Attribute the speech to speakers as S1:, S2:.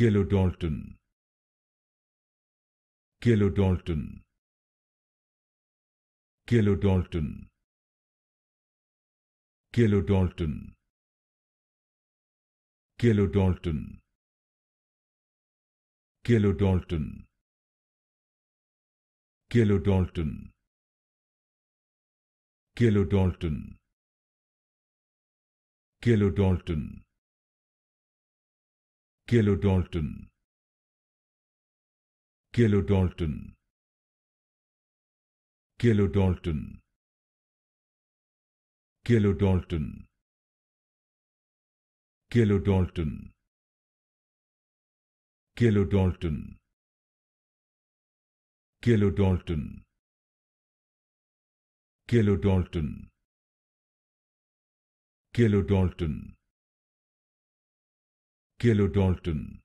S1: Dalton. Kilo Dalton. Kilo Dalton. Kilo Dalton. Kilo Dalton kilodalton kilodalton kilodalton kilodalton kilodalton kilodalton kilodalton kilodalton kilodalton Kilo Dalton.